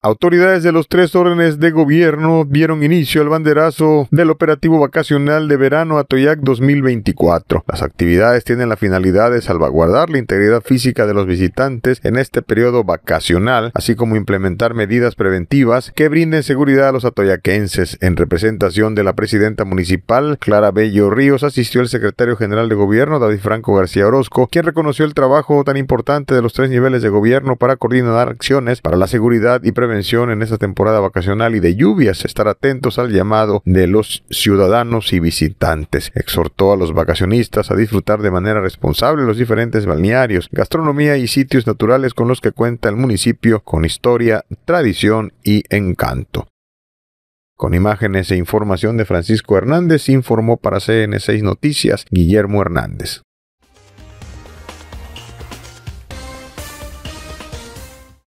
Autoridades de los tres órdenes de gobierno dieron inicio al banderazo del operativo vacacional de verano Atoyac 2024. Las actividades tienen la finalidad de salvaguardar la integridad física de los visitantes en este periodo vacacional, así como implementar medidas preventivas que brinden seguridad a los atoyaquenses. En representación de la presidenta municipal, Clara Bello Ríos, asistió el secretario general de gobierno, David Franco García Orozco, quien reconoció el trabajo tan importante de los tres niveles de gobierno para coordinar acciones para la seguridad y prevención prevención en esta temporada vacacional y de lluvias, estar atentos al llamado de los ciudadanos y visitantes. Exhortó a los vacacionistas a disfrutar de manera responsable los diferentes balnearios, gastronomía y sitios naturales con los que cuenta el municipio con historia, tradición y encanto. Con imágenes e información de Francisco Hernández, informó para CN6 Noticias Guillermo Hernández.